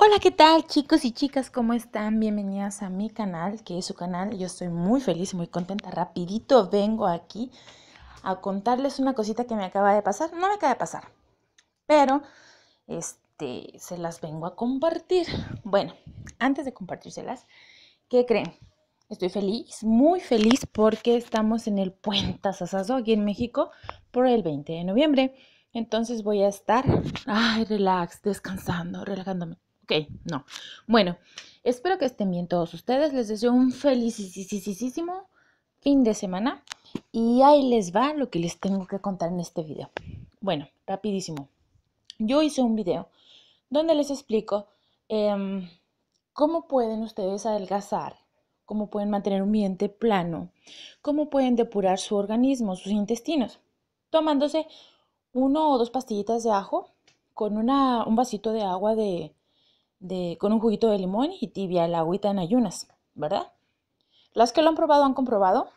Hola, ¿qué tal chicos y chicas? ¿Cómo están? Bienvenidas a mi canal, que es su canal. Yo estoy muy feliz, muy contenta. Rapidito vengo aquí a contarles una cosita que me acaba de pasar. No me acaba de pasar, pero este, se las vengo a compartir. Bueno, antes de compartírselas, ¿qué creen? Estoy feliz, muy feliz porque estamos en el Puente Sasazo aquí en México por el 20 de noviembre. Entonces voy a estar, ay, relax, descansando, relajándome Ok, no. Bueno, espero que estén bien todos ustedes. Les deseo un felicísimo fin de semana. Y ahí les va lo que les tengo que contar en este video. Bueno, rapidísimo. Yo hice un video donde les explico em, cómo pueden ustedes adelgazar, cómo pueden mantener un ambiente plano, cómo pueden depurar su organismo, sus intestinos, tomándose uno o dos pastillitas de ajo con un vasito de agua de con un juguito de limón y tibia la agüita en ayunas, ¿verdad? Las que lo han probado han comprobado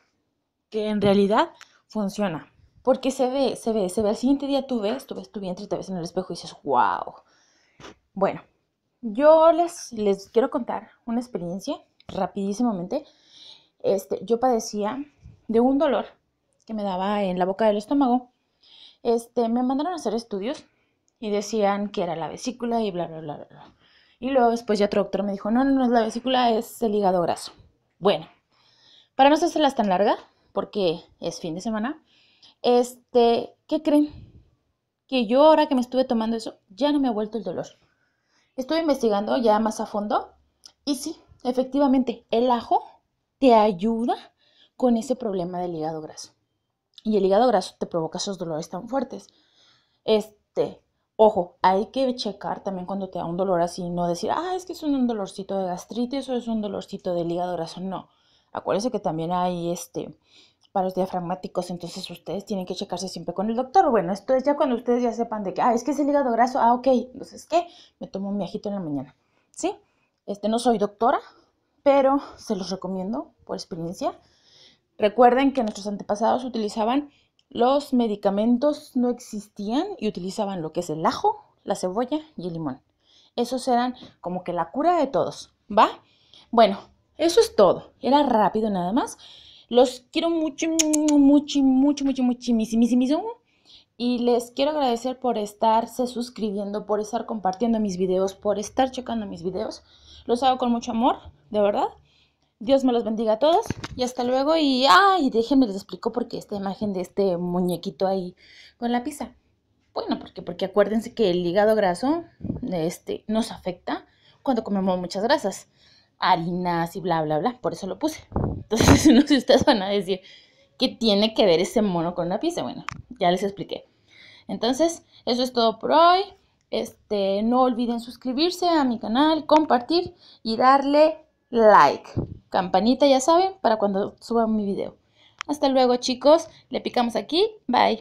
que en realidad funciona. Porque se ve, se ve, se ve. Al siguiente día tú ves, tú ves tu vientre, te ves en el espejo y dices, wow. Bueno, yo les, les quiero contar una experiencia rapidísimamente. Este, yo padecía de un dolor que me daba en la boca del estómago. Este, me mandaron a hacer estudios y decían que era la vesícula y bla, bla, bla, bla. Y luego después ya otro doctor me dijo, no, no, es la vesícula, es el hígado graso. Bueno, para no hacerlas tan larga, porque es fin de semana, este, ¿qué creen? Que yo ahora que me estuve tomando eso, ya no me ha vuelto el dolor. Estuve investigando ya más a fondo y sí, efectivamente, el ajo te ayuda con ese problema del hígado graso. Y el hígado graso te provoca esos dolores tan fuertes. Este, Ojo, hay que checar también cuando te da un dolor así, no decir, ah, es que es un dolorcito de gastritis o es un dolorcito de hígado graso. No, acuérdense que también hay este diafragmáticos, entonces ustedes tienen que checarse siempre con el doctor. Bueno, esto es ya cuando ustedes ya sepan de que, ah, es que es el hígado graso, ah, ok, entonces, ¿qué? Me tomo un viajito en la mañana, ¿sí? Este, no soy doctora, pero se los recomiendo por experiencia. Recuerden que nuestros antepasados utilizaban los medicamentos no existían y utilizaban lo que es el ajo, la cebolla y el limón. Esos eran como que la cura de todos, ¿va? Bueno, eso es todo. Era rápido nada más. Los quiero mucho, mucho, mucho, mucho, muchísimo. Y les quiero agradecer por estarse suscribiendo, por estar compartiendo mis videos, por estar checando mis videos. Los hago con mucho amor, de verdad. Dios me los bendiga a todos y hasta luego. Y ay, déjenme les explico por qué esta imagen de este muñequito ahí con la pizza. Bueno, porque porque acuérdense que el hígado graso este nos afecta cuando comemos muchas grasas, harinas y bla bla bla, por eso lo puse. Entonces, no sé si ustedes van a decir ¿qué tiene que ver ese mono con la pizza. Bueno, ya les expliqué. Entonces, eso es todo por hoy. Este, no olviden suscribirse a mi canal, compartir y darle like campanita, ya saben, para cuando suba mi video. Hasta luego chicos, le picamos aquí, bye.